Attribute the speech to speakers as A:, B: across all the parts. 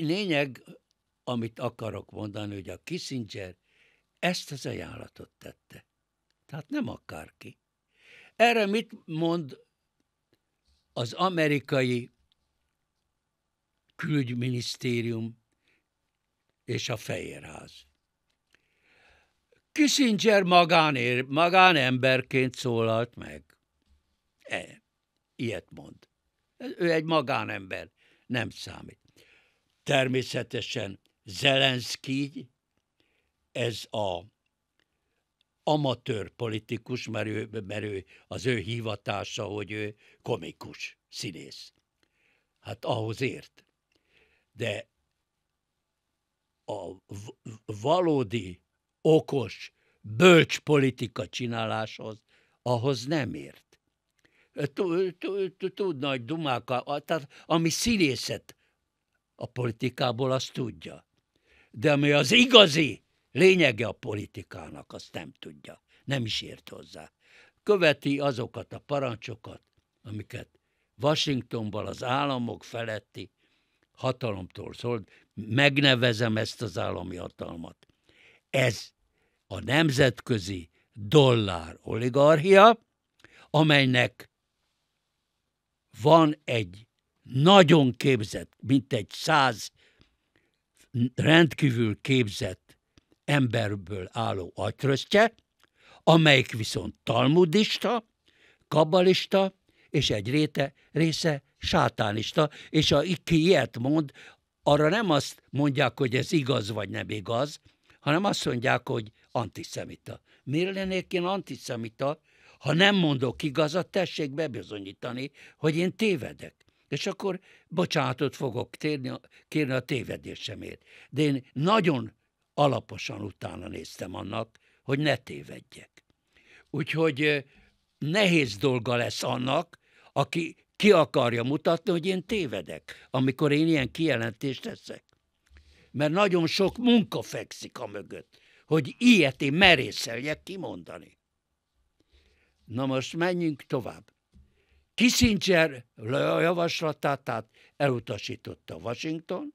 A: lényeg, amit akarok mondani, hogy a Kissinger ezt az ajánlatot tette. Tehát nem akárki. Erre mit mond az amerikai külügyminisztérium és a Fehérház? Kissinger magánér, magánemberként szólalt meg. E, ilyet mond. Ő egy magánember, nem számít. Természetesen Zelenszky, ez a amatőr politikus, mert ő, mert ő, az ő hivatása, hogy ő komikus, színész. Hát ahhoz ért. De a valódi, okos, bölcs politika csináláshoz, ahhoz nem ért. Tud nagy dumákat? tehát ami színészet a politikából, azt tudja. De ami az igazi lényege a politikának, azt nem tudja. Nem is ért hozzá. Követi azokat a parancsokat, amiket Washingtonban az államok feletti hatalomtól szólt, megnevezem ezt az állami hatalmat. Ez a nemzetközi dollár oligarchia, amelynek van egy nagyon képzett, mint egy száz rendkívül képzett emberből álló agytrösztje, amelyik viszont talmudista, kabbalista, és egy réte, része sátánista, és aki ilyet mond, arra nem azt mondják, hogy ez igaz vagy nem igaz, hanem azt mondják, hogy antiszemita. Miért lennék én antiszemita, ha nem mondok igazat, tessék bebizonyítani, hogy én tévedek és akkor bocsánatot fogok térni, kérni a tévedésemért. De én nagyon alaposan utána néztem annak, hogy ne tévedjek. Úgyhogy nehéz dolga lesz annak, aki ki akarja mutatni, hogy én tévedek, amikor én ilyen kijelentést teszek. Mert nagyon sok munka fekszik a mögött, hogy ilyet én merészeljek kimondani. Na most menjünk tovább. Kissinger javaslatát tehát elutasította Washington,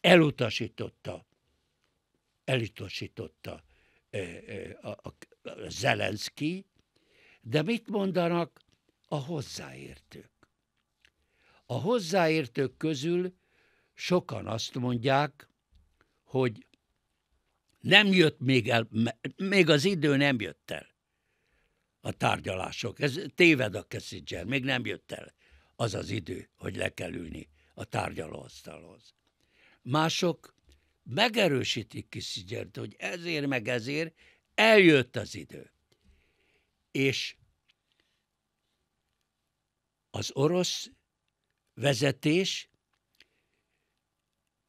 A: elutasította, elutasította a, a, a Zelenszky, de mit mondanak a hozzáértők? A hozzáértők közül sokan azt mondják, hogy nem jött még el, még az idő nem jött el a tárgyalások. Ez téved a Kessinger, még nem jött el az az idő, hogy le kell ülni a tárgyalóasztalhoz. Mások megerősítik kissinger hogy ezért meg ezért eljött az idő. És az orosz vezetés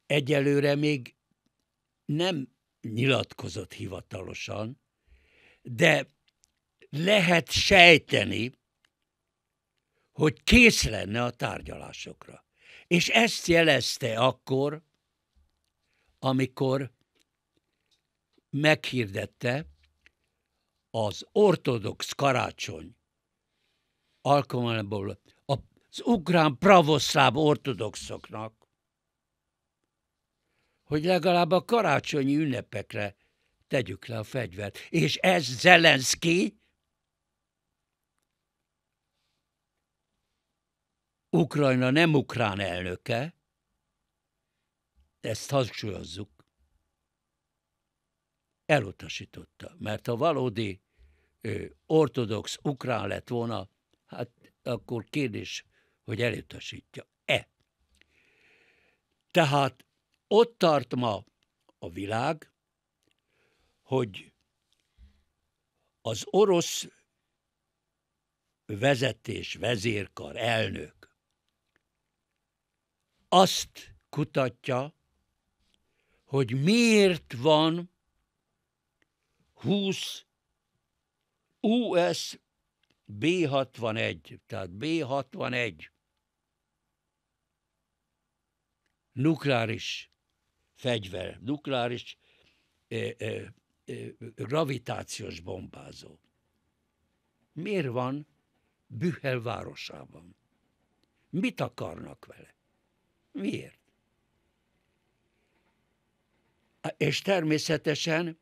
A: egyelőre még nem nyilatkozott hivatalosan, de lehet sejteni, hogy kész lenne a tárgyalásokra. És ezt jelezte akkor, amikor meghirdette az ortodox karácsony alkalmából az ukrán pravoszláv ortodoxoknak, hogy legalább a karácsonyi ünnepekre tegyük le a fegyvert. És ez Zelenszky Ukrajna nem ukrán elnöke, ezt hangsúlyozzuk, elutasította, mert a valódi ő, ortodox ukrán lett volna, hát akkor kérdés, hogy elutasítja-e. Tehát ott tart ma a világ, hogy az orosz vezetés, vezérkar, elnök azt kutatja, hogy miért van 20 US B61, tehát B61 nukleáris fegyver, nukleáris eh, eh, eh, gravitációs bombázó. Miért van Bühel városában? Mit akarnak vele? Miért? És természetesen,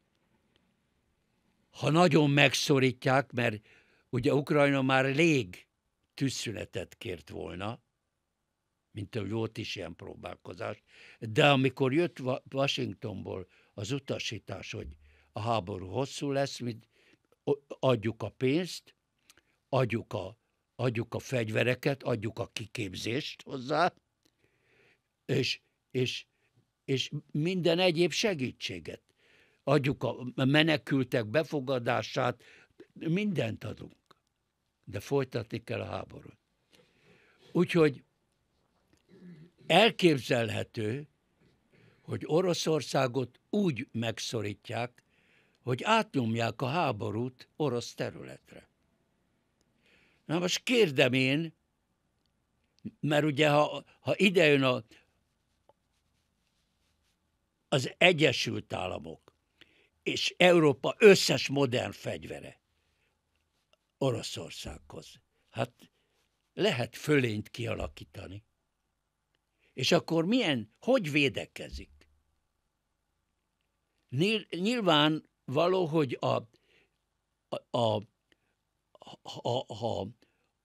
A: ha nagyon megszorítják, mert ugye Ukrajna már lég tűzszünetet kért volna, mint ahogy volt is ilyen próbálkozás, de amikor jött Washingtonból az utasítás, hogy a háború hosszú lesz, mint adjuk a pénzt, adjuk a, adjuk a fegyvereket, adjuk a kiképzést hozzá, és, és, és minden egyéb segítséget. Adjuk a menekültek befogadását, mindent adunk. De folytatni kell a háborút. Úgyhogy elképzelhető, hogy Oroszországot úgy megszorítják, hogy átnyomják a háborút orosz területre. Na most kérdem én, mert ugye ha, ha idejön a, az Egyesült Államok és Európa összes modern fegyvere Oroszországhoz. Hát lehet fölényt kialakítani. És akkor milyen, hogy védekezik? Nyilván való, hogy a, a, a, a, a,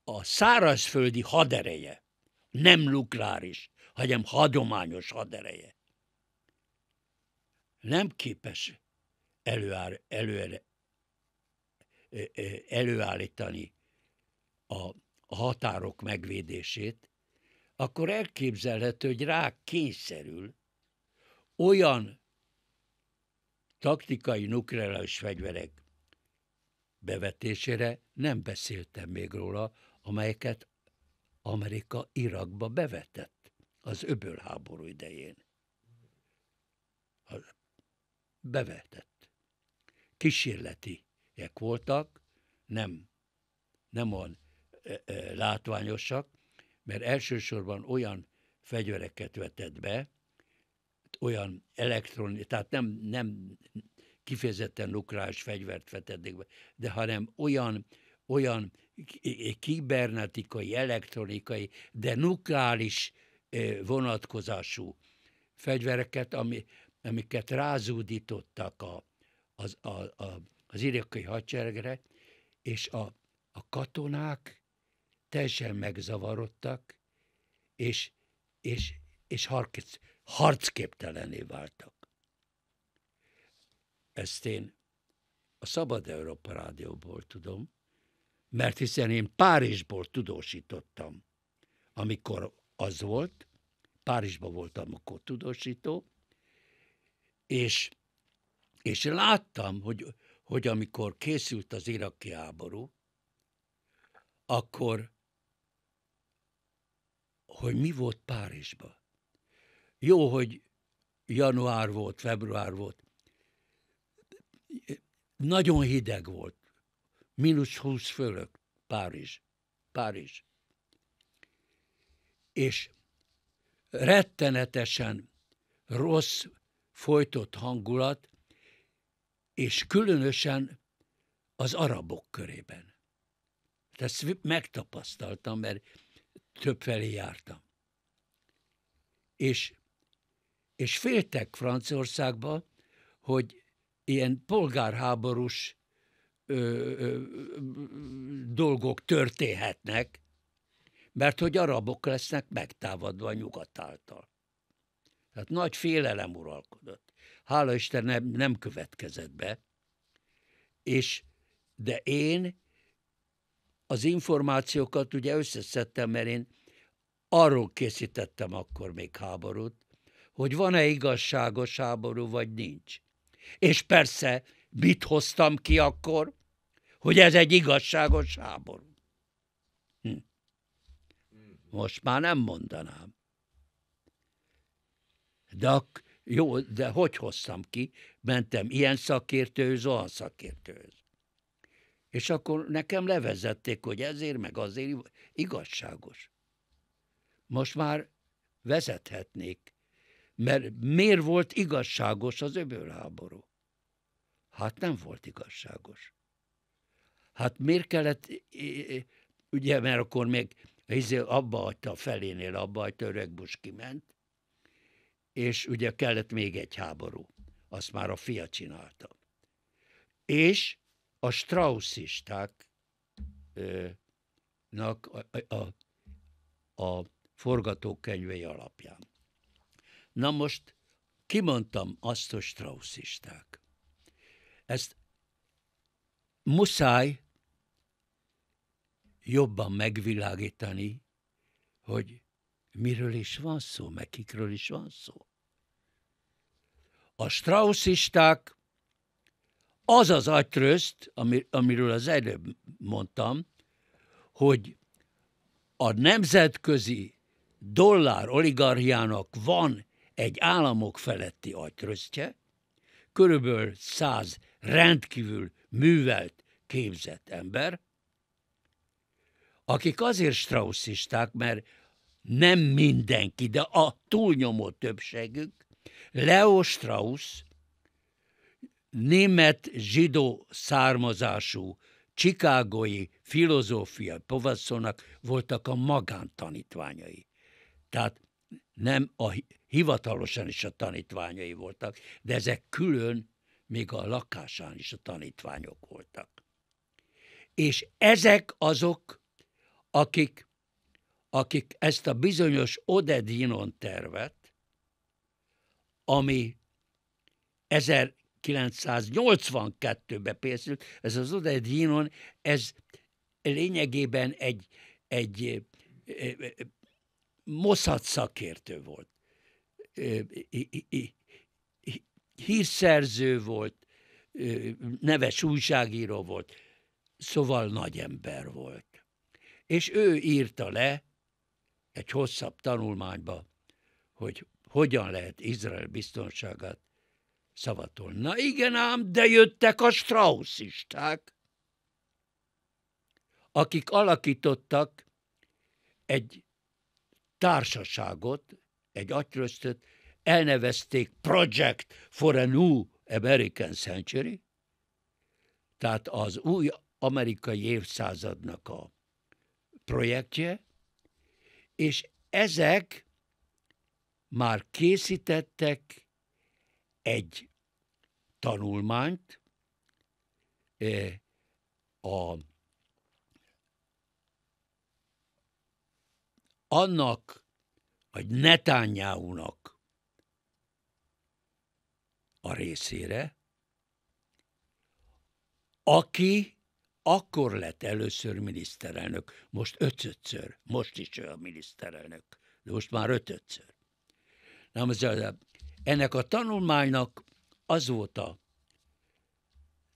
A: a szárazföldi hadereje nem nukleáris, hanem hagyományos hadereje nem képes előáll, előre, előállítani a, a határok megvédését, akkor elképzelhető, hogy rá kényszerül olyan taktikai nukleáris fegyverek bevetésére, nem beszéltem még róla, amelyeket Amerika Irakba bevetett az öbölháború idején. A bevetett. Kísérletiek voltak, nem, nem olyan e, e, látványosak, mert elsősorban olyan fegyvereket vetett be, olyan elektron, tehát nem, nem kifejezetten nukleáris fegyvert vetették be, de hanem olyan, olyan e, kibernetikai, elektronikai, de nukleáris e, vonatkozású fegyvereket, ami, amiket rázúdítottak a, az, a, a, az irakai hadseregre, és a, a katonák teljesen megzavarodtak, és, és, és harc, harcképtelené váltak. Ezt én a Szabad Európa Rádióból tudom, mert hiszen én Párizsból tudósítottam, amikor az volt, Párizsban voltam akkor tudósító, és, és láttam, hogy, hogy amikor készült az iraki háború, akkor, hogy mi volt Párizsban. Jó, hogy január volt, február volt. Nagyon hideg volt. Mínusz 20 fölött Párizs. Párizs. És rettenetesen rossz folytott hangulat, és különösen az arabok körében. Ezt megtapasztaltam, mert többfelé jártam. És, és féltek Franciaországba, hogy ilyen polgárháborús ö, ö, dolgok történhetnek, mert hogy arabok lesznek megtávadva a nyugat által. Tehát nagy félelem uralkodott. Hála Isten nem, nem következett be. És, de én az információkat ugye összeszedtem, mert én arról készítettem akkor még háborút, hogy van-e igazságos háború, vagy nincs. És persze, mit hoztam ki akkor? Hogy ez egy igazságos háború. Hm. Most már nem mondanám. De ak- jó, de hogy hoztam ki? Mentem ilyen szakértőhöz, olyan szakértőhöz. És akkor nekem levezették, hogy ezért, meg azért igazságos. Most már vezethetnék, mert miért volt igazságos az öbölháború? Hát nem volt igazságos. Hát miért kellett, ugye, mert akkor még izé, abba hagyta a felénél, abba hagyta, öreg Busz kiment, és ugye kellett még egy háború. Azt már a fia csinálta. És a straussistáknak a, a, a forgatókönyvei alapján. Na most kimondtam azt, hogy straussisták. Ezt muszáj jobban megvilágítani, hogy miről is van szó, meg kikről is van szó. A strauszisták az az agytrözt, amir, amiről az előbb mondtam, hogy a nemzetközi dollár oligarchiának van egy államok feletti agytröztje, körülbelül száz rendkívül művelt, képzett ember, akik azért straussisták, mert nem mindenki, de a túlnyomó többségük, Leo Strauss, német zsidó származású csikágói filozófiai povasszónak voltak a magántanítványai. Tehát nem a, hivatalosan is a tanítványai voltak, de ezek külön még a lakásán is a tanítványok voltak. És ezek azok, akik akik ezt a bizonyos Odedinon tervet, ami 1982-ben készült, ez az Odedinon, ez lényegében egy, egy moszat szakértő volt, hírszerző volt, neves újságíró volt, szóval nagy ember volt. És ő írta le egy hosszabb tanulmányba, hogy hogyan lehet Izrael biztonságát szavatolni. Na igen ám, de jöttek a strauszisták, akik alakítottak egy társaságot, egy agytröztöt, elnevezték Project for a New American Century, tehát az új amerikai évszázadnak a projektje, és ezek már készítettek egy tanulmányt e, a annak, vagy Netanyahu-nak a részére, aki akkor lett először miniszterelnök, most ötödször, most is ő a miniszterelnök, de most már ötödször. Nem, az, ennek a tanulmánynak az volt a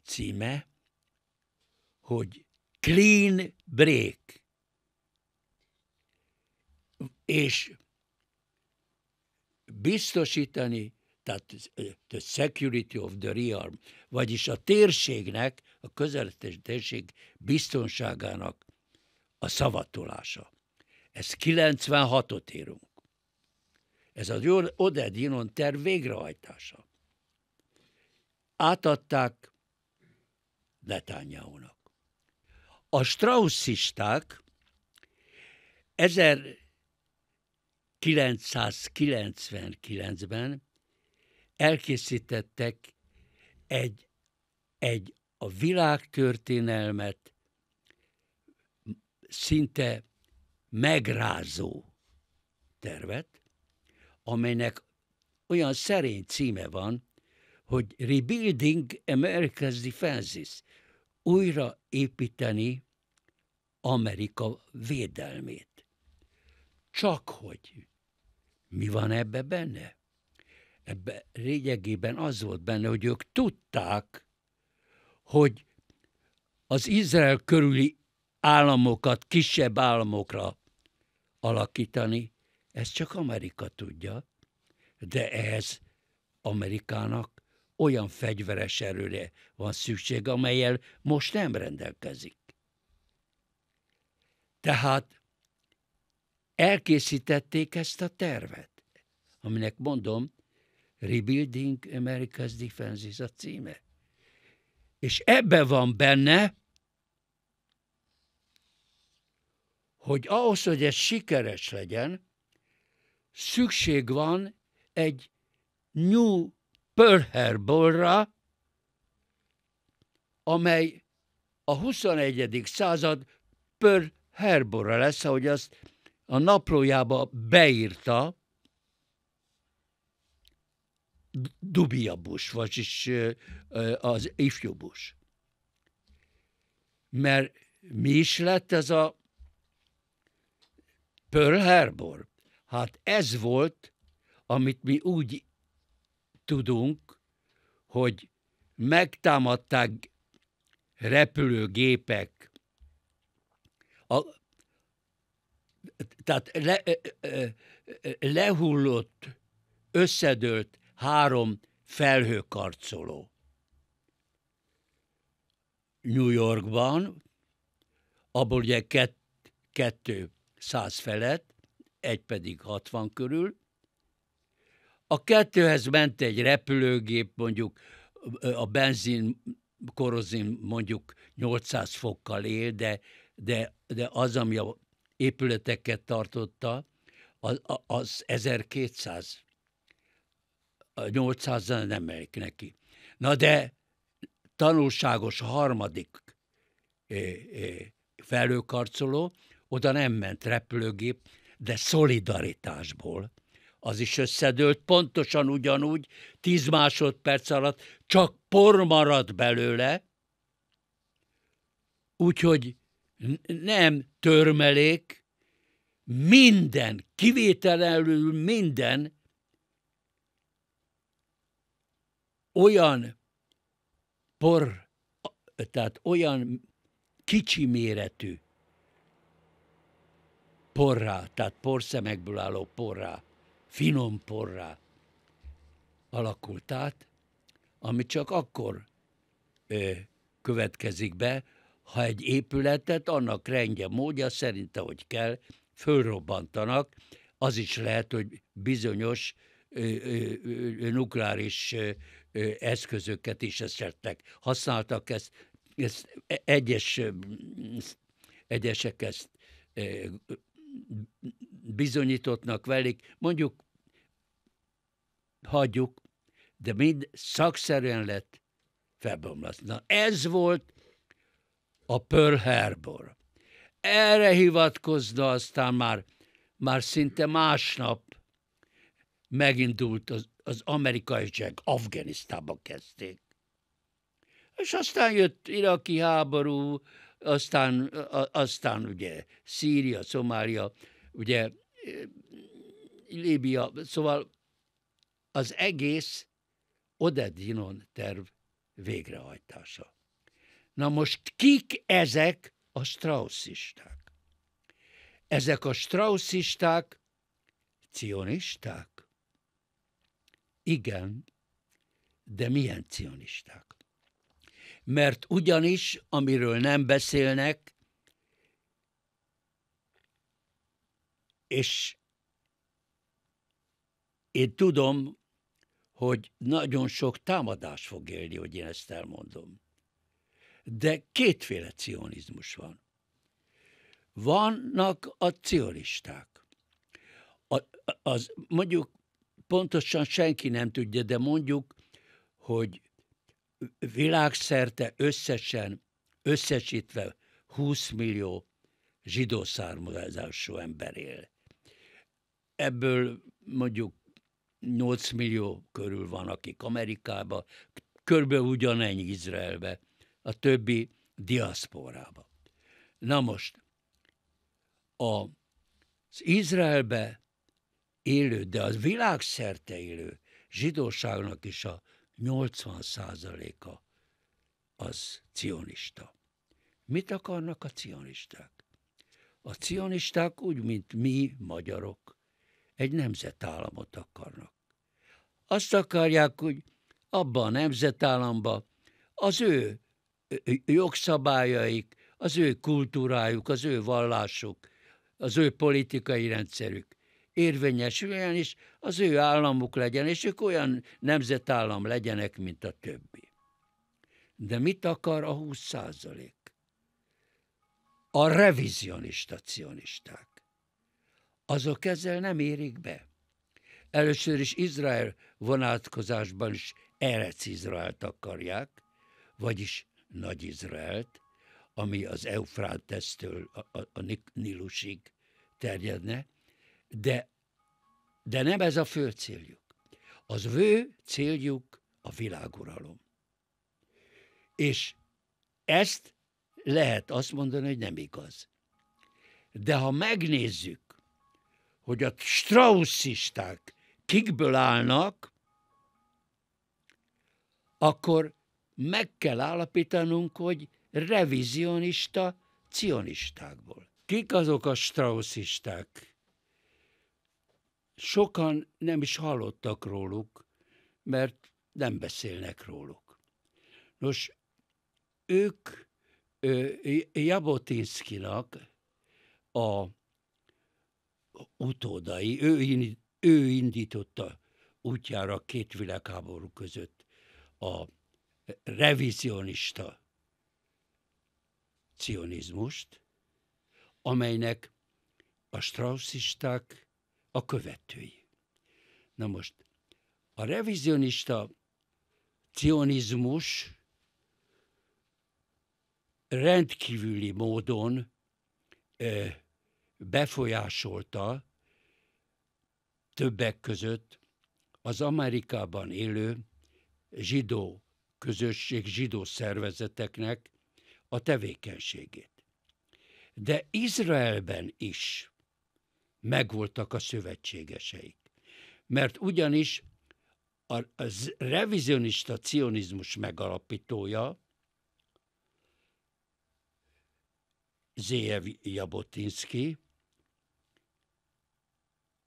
A: címe, hogy Clean Break. És biztosítani, tehát the security of the realm, vagyis a térségnek a közeletes térség biztonságának a szavatolása. Ez 96-ot írunk. Ez az Oded Jinon terv végrehajtása. Átadták Netanyahu-nak. A Straussisták 1999-ben elkészítettek egy, egy a világtörténelmet szinte megrázó tervet, amelynek olyan szerény címe van, hogy Rebuilding America's Defenses, újra építeni Amerika védelmét. Csak hogy mi van ebbe benne? Ebbe lényegében az volt benne, hogy ők tudták, hogy az Izrael körüli államokat kisebb államokra alakítani, ezt csak Amerika tudja, de ez Amerikának olyan fegyveres erőre van szükség, amelyel most nem rendelkezik. Tehát elkészítették ezt a tervet, aminek mondom, Rebuilding America's Defenses a címe. És ebbe van benne, hogy ahhoz, hogy ez sikeres legyen, szükség van egy New Pearl Harborra, amely a 21. század Pearl Harborra lesz, ahogy azt a naplójába beírta, Dubia Bush, vagyis az ifjú Bush. Mert mi is lett ez a Pearl Harbor? Hát ez volt, amit mi úgy tudunk, hogy megtámadták repülőgépek, a, tehát le, lehullott, összedőlt három felhőkarcoló. New Yorkban, abból ugye kett, kettő száz felett, egy pedig 60 körül. A kettőhez ment egy repülőgép, mondjuk a benzin, korozin mondjuk 800 fokkal él, de, de, de az, ami a épületeket tartotta, az, az 1200 800 zene nem megyek neki. Na de tanulságos harmadik eh, eh, felőkarcoló, oda nem ment repülőgép, de szolidaritásból. Az is összedőlt, pontosan ugyanúgy, tíz másodperc alatt csak por maradt belőle, úgyhogy nem törmelék, minden, kivételenül minden olyan por, tehát olyan kicsi méretű porrá, tehát porszemekből álló porrá, finom porrá alakult át, ami csak akkor ö, következik be, ha egy épületet annak rendje módja szerint, ahogy kell, fölrobbantanak, az is lehet, hogy bizonyos ö, ö, ö, nukleáris eszközöket is esetleg használtak, ezt, ezt e, egyes, egyesek ezt bizonyítottnak velik, mondjuk hagyjuk, de mind szakszerűen lett felbomlás. Na ez volt a Pearl Harbor. Erre hivatkozva aztán már, már szinte másnap megindult az az amerikai amerikaiság Afganisztába kezdték. És aztán jött iraki háború, aztán, aztán ugye Szíria, Szomália, ugye eh, Líbia, szóval az egész Odedinon terv végrehajtása. Na most kik ezek a strausszisták? Ezek a strausszisták cionisták? Igen, de milyen cionisták? Mert ugyanis, amiről nem beszélnek, és én tudom, hogy nagyon sok támadás fog élni, hogy én ezt elmondom. De kétféle cionizmus van. Vannak a cionisták. A, az mondjuk pontosan senki nem tudja, de mondjuk, hogy világszerte összesen, összesítve 20 millió zsidó származású ember él. Ebből mondjuk 8 millió körül van, akik Amerikába, körülbelül ugyanennyi Izraelbe, a többi diaszporába. Na most, a, az Izraelbe élő, de az világszerte élő zsidóságnak is a 80 százaléka az cionista. Mit akarnak a cionisták? A cionisták úgy, mint mi, magyarok, egy nemzetállamot akarnak. Azt akarják, hogy abban a nemzetállamba az ő jogszabályaik, az ő kultúrájuk, az ő vallásuk, az ő politikai rendszerük érvényesüljen, és az ő államuk legyen, és ők olyan nemzetállam legyenek, mint a többi. De mit akar a 20 százalék? A revizionista cionisták. Azok ezzel nem érik be. Először is Izrael vonatkozásban is Erec Izraelt akarják, vagyis Nagy Izraelt, ami az Eufrátesztől a, a, a Nilusig terjedne, de, de nem ez a fő céljuk. Az vő céljuk a világuralom. És ezt lehet azt mondani, hogy nem igaz. De ha megnézzük, hogy a strausszisták kikből állnak, akkor meg kell állapítanunk, hogy revizionista cionistákból. Kik azok a strausszisták? sokan nem is hallottak róluk, mert nem beszélnek róluk. Nos, ők Jabotinszkinak a utódai, ő, ő indította útjára két világháború között a revizionista cionizmust, amelynek a Straussisták a követői. Na most, a revizionista cionizmus rendkívüli módon ö, befolyásolta többek között az Amerikában élő zsidó közösség, zsidó szervezeteknek a tevékenységét. De Izraelben is megvoltak a szövetségeseik. Mert ugyanis a, revizionista cionizmus megalapítója, Zéjev Jabotinsky,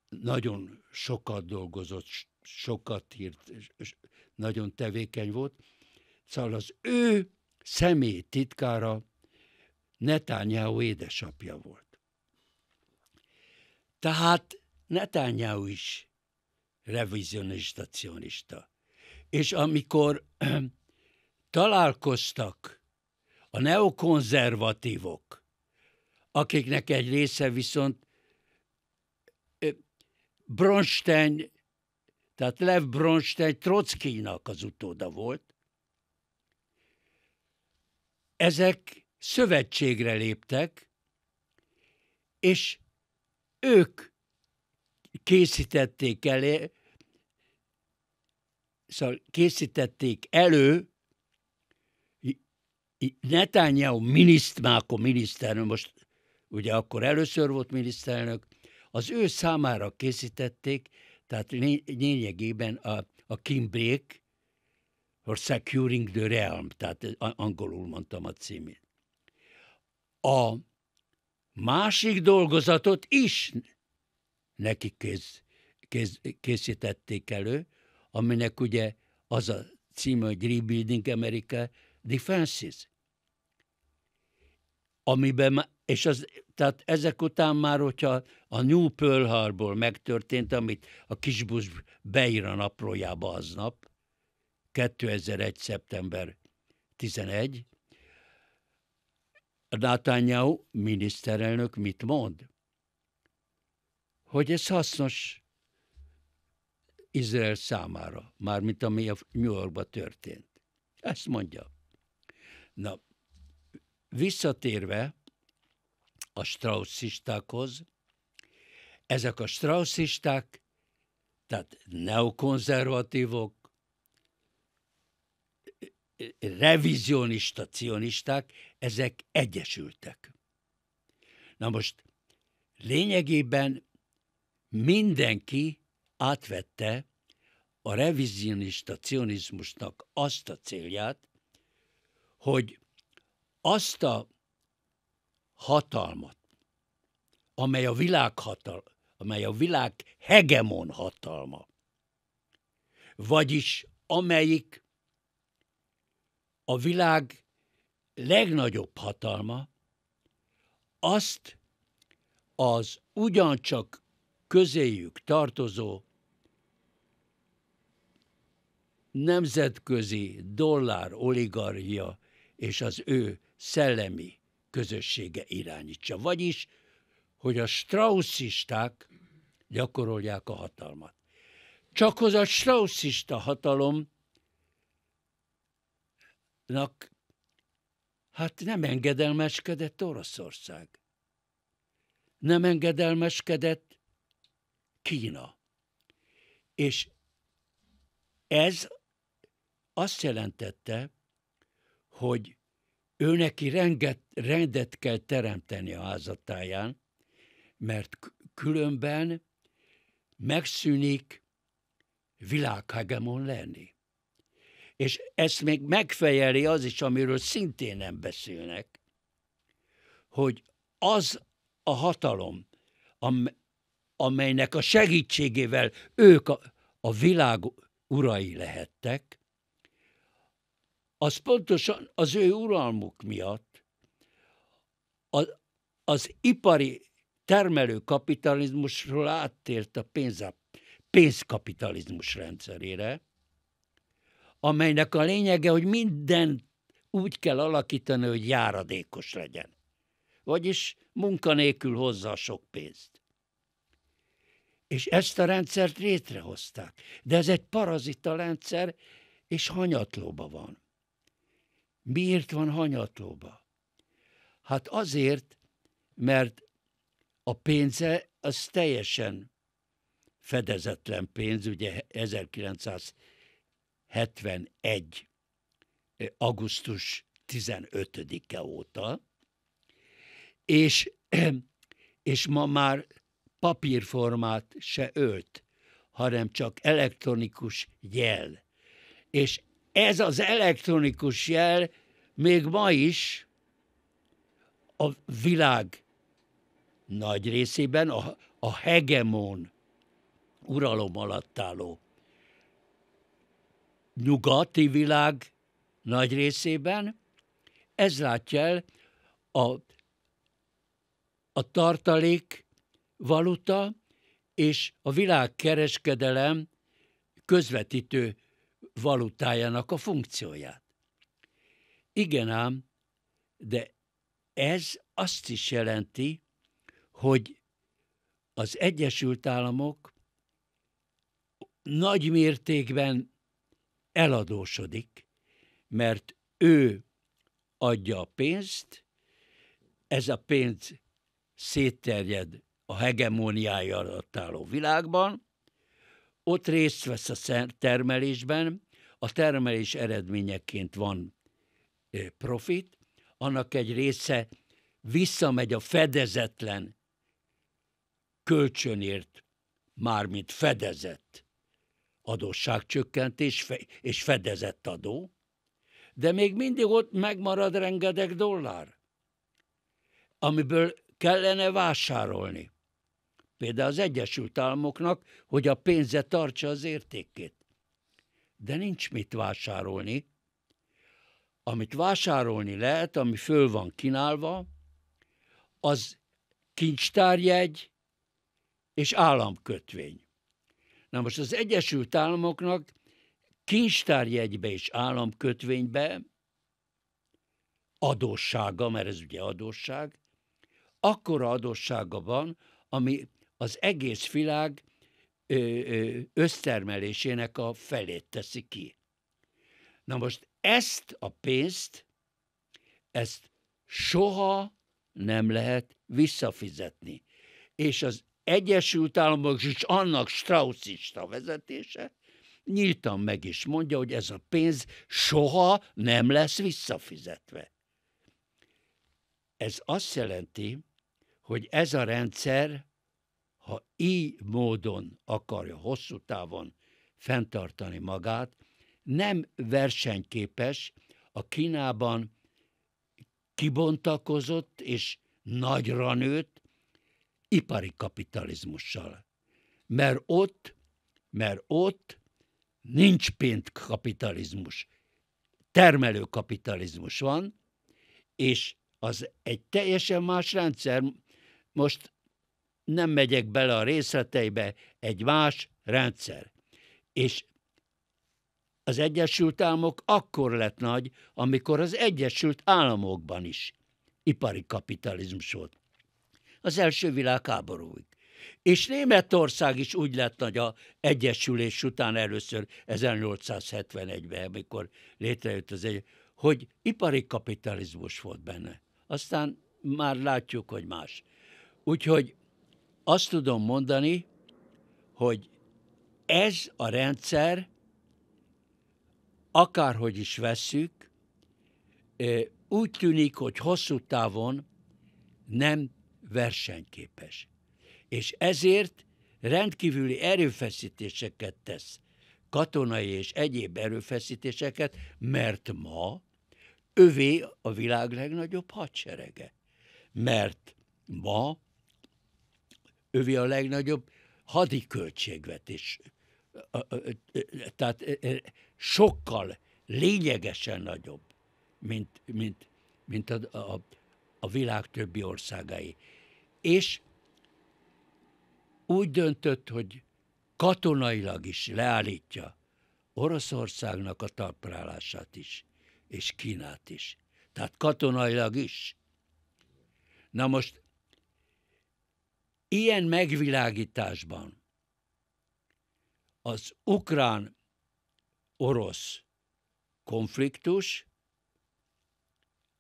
A: nagyon sokat dolgozott, sokat írt, nagyon tevékeny volt, szóval az ő személy titkára Netanyahu édesapja volt. Tehát Netanyahu is revizionista, cionista. És amikor találkoztak a neokonzervatívok, akiknek egy része viszont Bronstein, tehát Lev Bronstein Trockinak az utóda volt, ezek szövetségre léptek, és ők készítették elé, szóval készítették elő Netanyahu miniszt, már akkor miniszterelnök, most ugye akkor először volt miniszterelnök, az ő számára készítették, tehát lényegében a, a Break, for Securing the Realm, tehát angolul mondtam a címét. A másik dolgozatot is neki kész, kész, készítették elő, aminek ugye az a címe, hogy Rebuilding America Defenses. Amiben, és az, tehát ezek után már, hogyha a New Pearl Harbor megtörtént, amit a kisbusz beír a naprójába aznap, 2001. szeptember 11, Netanyahu miniszterelnök mit mond? Hogy ez hasznos Izrael számára, mármint ami a New Yorkban történt. Ezt mondja. Na, visszatérve a strausszistákhoz, ezek a strausszisták, tehát neokonzervatívok, revizionista cionisták ezek egyesültek. Na most lényegében mindenki átvette a revizionista cionizmusnak azt a célját, hogy azt a hatalmat, amely a világ hatal, amely a világ hegemon hatalma, vagyis amelyik a világ legnagyobb hatalma azt az ugyancsak közéjük tartozó nemzetközi dollár oligarchia és az ő szellemi közössége irányítsa. Vagyis, hogy a strausszisták gyakorolják a hatalmat. Csak az a strausszista hatalomnak Hát nem engedelmeskedett Oroszország. Nem engedelmeskedett Kína. És ez azt jelentette, hogy ő neki renget, rendet kell teremteni a házatáján, mert különben megszűnik világhegemon lenni és ezt még megfejeli az is, amiről szintén nem beszélnek, hogy az a hatalom, am, amelynek a segítségével ők a, a világ urai lehettek, az pontosan az ő uralmuk miatt az, az ipari termelő kapitalizmusról áttért a pénz, pénzkapitalizmus rendszerére, amelynek a lényege, hogy mindent úgy kell alakítani, hogy járadékos legyen. Vagyis munkanélkül hozza a sok pénzt. És ezt a rendszert létrehozták. De ez egy parazita rendszer, és hanyatlóba van. Miért van hanyatlóba? Hát azért, mert a pénze az teljesen fedezetlen pénz, ugye 1900 71. augusztus 15-e óta, és, és ma már papírformát se ölt, hanem csak elektronikus jel. És ez az elektronikus jel még ma is a világ nagy részében a, a hegemon uralom alatt álló nyugati világ nagy részében, ez látja el a, a tartalék valuta és a világkereskedelem közvetítő valutájának a funkcióját. Igen ám, de ez azt is jelenti, hogy az Egyesült Államok nagy mértékben eladósodik, mert ő adja a pénzt, ez a pénz szétterjed a hegemóniája alatt álló világban, ott részt vesz a termelésben, a termelés eredményeként van profit, annak egy része visszamegy a fedezetlen kölcsönért, mármint fedezett adósságcsökkentés és fedezett adó, de még mindig ott megmarad rengeteg dollár, amiből kellene vásárolni. Például az Egyesült Államoknak, hogy a pénze tartsa az értékét. De nincs mit vásárolni. Amit vásárolni lehet, ami föl van kínálva, az kincstárjegy és államkötvény. Na most az Egyesült Államoknak kincstárjegybe és államkötvénybe adóssága, mert ez ugye adósság, akkora adóssága van, ami az egész világ össztermelésének a felét teszi ki. Na most ezt a pénzt, ezt soha nem lehet visszafizetni. És az Egyesült Államok és annak Straussista vezetése nyíltan meg is mondja, hogy ez a pénz soha nem lesz visszafizetve. Ez azt jelenti, hogy ez a rendszer, ha így módon akarja hosszú távon fenntartani magát, nem versenyképes a Kínában kibontakozott és nagyra nőtt ipari kapitalizmussal. Mert ott, mert ott nincs kapitalizmus. termelő kapitalizmus van, és az egy teljesen más rendszer. Most nem megyek bele a részleteibe, egy más rendszer. És az Egyesült Államok akkor lett nagy, amikor az Egyesült Államokban is ipari kapitalizmus volt az első világháborúig. És Németország is úgy lett nagy a egyesülés után először 1871-ben, amikor létrejött az egy, hogy ipari kapitalizmus volt benne. Aztán már látjuk, hogy más. Úgyhogy azt tudom mondani, hogy ez a rendszer, akárhogy is vesszük, úgy tűnik, hogy hosszú távon nem versenyképes. És ezért rendkívüli erőfeszítéseket tesz, katonai és egyéb erőfeszítéseket, mert ma övé a világ legnagyobb hadserege. Mert ma övé a legnagyobb hadiköltségvetés. Tehát sokkal lényegesen nagyobb, mint, mint, mint a, a, a világ többi országai és úgy döntött, hogy katonailag is leállítja Oroszországnak a talprálását is, és Kínát is. Tehát katonailag is. Na most, ilyen megvilágításban az ukrán-orosz konfliktus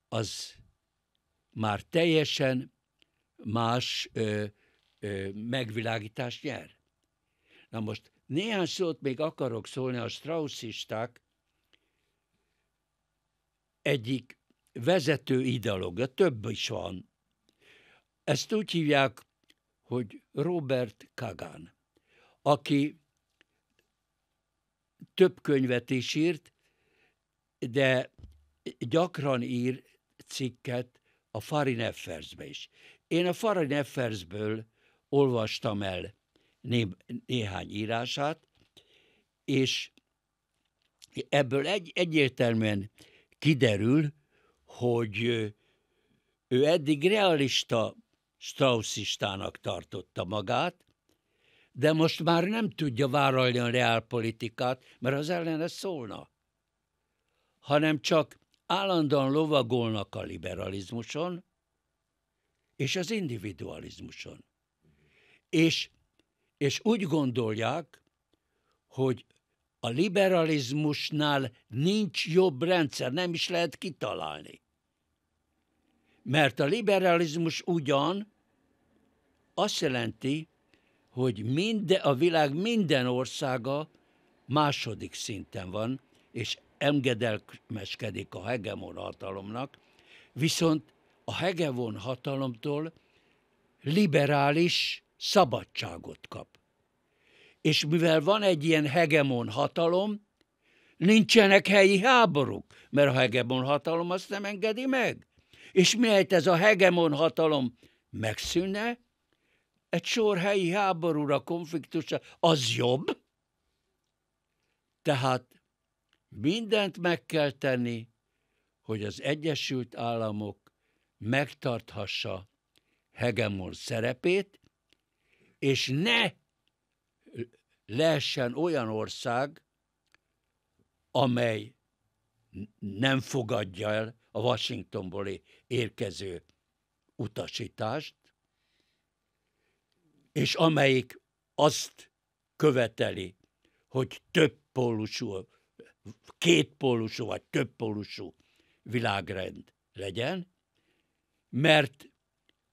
A: az már teljesen más ö, ö, megvilágítást nyer. Na most néhány szót még akarok szólni a straussisták egyik vezető ideológia, több is van. Ezt úgy hívják, hogy Robert Kagan, aki több könyvet is írt, de gyakran ír cikket a Farin Effersbe is. Én a Farag Neffersből olvastam el né- néhány írását, és ebből egy, egyértelműen kiderül, hogy ő, eddig realista straussistának tartotta magát, de most már nem tudja vállalni a reálpolitikát, mert az ellene szólna, hanem csak állandóan lovagolnak a liberalizmuson, és az individualizmuson. És, és úgy gondolják, hogy a liberalizmusnál nincs jobb rendszer, nem is lehet kitalálni. Mert a liberalizmus ugyan azt jelenti, hogy minden, a világ minden országa második szinten van, és engedelmeskedik a hegemon hatalomnak, viszont a Hegevon hatalomtól liberális szabadságot kap. És mivel van egy ilyen hegemon hatalom, nincsenek helyi háborúk, mert a hegemon hatalom azt nem engedi meg. És miért ez a hegemon hatalom megszűnne, egy sor helyi háborúra, konfliktusra, az jobb. Tehát mindent meg kell tenni, hogy az Egyesült Államok megtarthassa hegemon szerepét, és ne lehessen olyan ország, amely nem fogadja el a Washingtonból érkező utasítást, és amelyik azt követeli, hogy több pólusú, két pólusú vagy több pólusú világrend legyen, mert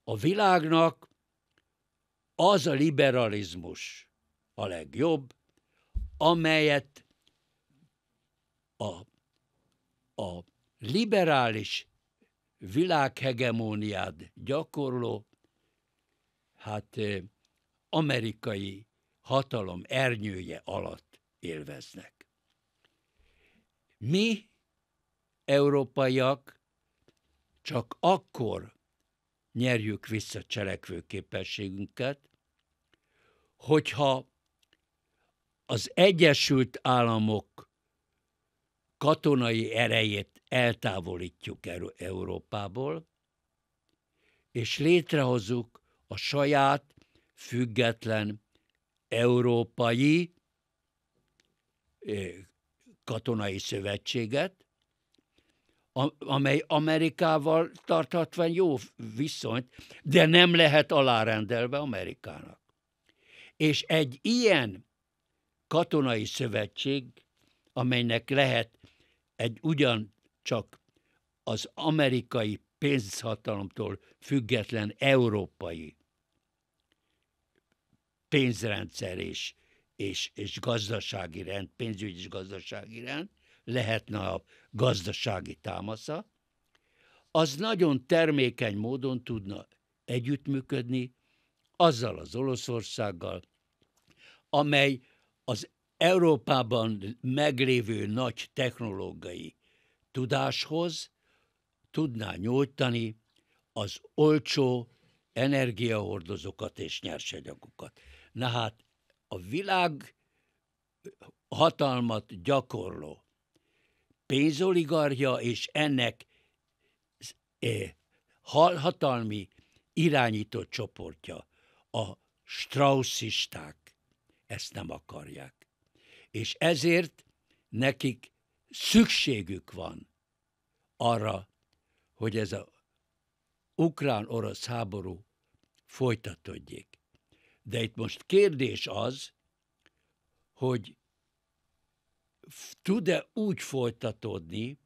A: a világnak az a liberalizmus a legjobb, amelyet a, a liberális világhegemóniát gyakorló, hát amerikai hatalom ernyője alatt élveznek. Mi, európaiak, csak akkor nyerjük vissza cselekvőképességünket, hogyha az Egyesült Államok katonai erejét eltávolítjuk Európából, és létrehozzuk a saját független európai eh, katonai szövetséget, amely Amerikával tarthatvan jó viszonyt, de nem lehet alárendelve Amerikának. És egy ilyen katonai szövetség, amelynek lehet egy ugyancsak az amerikai pénzhatalomtól független európai pénzrendszer és, és, és gazdasági rend, pénzügyi és gazdasági rend, lehetne a gazdasági támasza, az nagyon termékeny módon tudna együttműködni azzal az Olaszországgal, amely az Európában meglévő nagy technológiai tudáshoz tudná nyújtani az olcsó energiahordozókat és nyersanyagokat. Na hát a világ hatalmat gyakorló pénzoligarja és ennek halhatalmi irányító csoportja, a Straussisták, ezt nem akarják. És ezért nekik szükségük van arra, hogy ez a ukrán-orosz háború folytatódjék. De itt most kérdés az, hogy tud-e úgy folytatódni,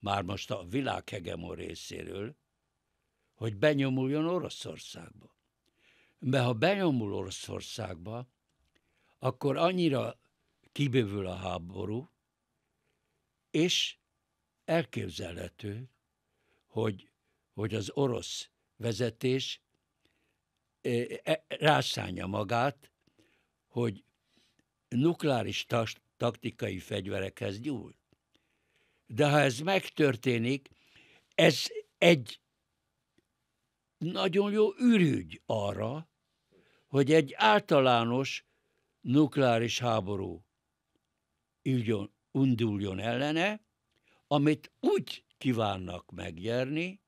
A: már most a világ hegemon részéről, hogy benyomuljon Oroszországba. Mert ha benyomul Oroszországba, akkor annyira kibővül a háború, és elképzelhető, hogy, hogy az orosz vezetés e, e, e, rászánja magát, hogy nukleáris taktikai fegyverekhez nyúl. De ha ez megtörténik, ez egy nagyon jó ürügy arra, hogy egy általános nukleáris háború ügyon, unduljon ellene, amit úgy kívánnak megnyerni,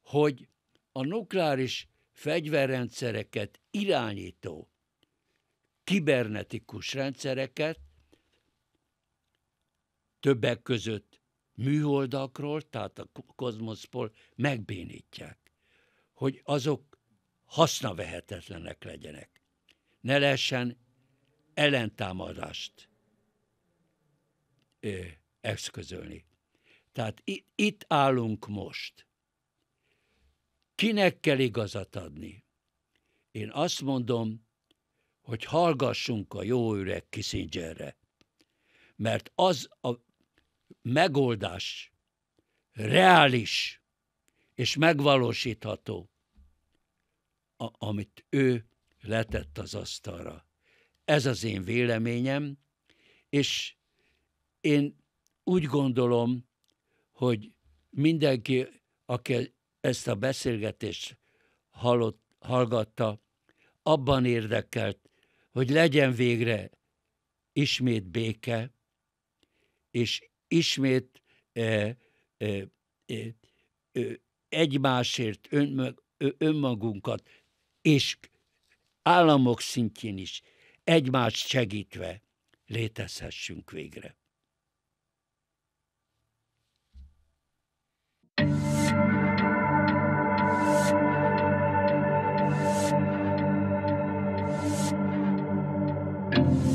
A: hogy a nukleáris fegyverrendszereket irányító kibernetikus rendszereket többek között műholdakról, tehát a kozmoszból megbénítják, hogy azok hasznavehetetlenek legyenek. Ne lehessen ellentámadást ö, eszközölni. Tehát itt, itt állunk most. Kinek kell igazat adni? Én azt mondom, hogy hallgassunk a jó öreg Kissingerre, mert az a megoldás reális és megvalósítható, a, amit ő letett az asztalra. Ez az én véleményem, és én úgy gondolom, hogy mindenki, aki ezt a beszélgetést hallott, hallgatta, abban érdekelt, hogy legyen végre ismét béke, és ismét e, e, e, egymásért ön, önmagunkat, és államok szintjén is egymást segítve létezhessünk végre. thank you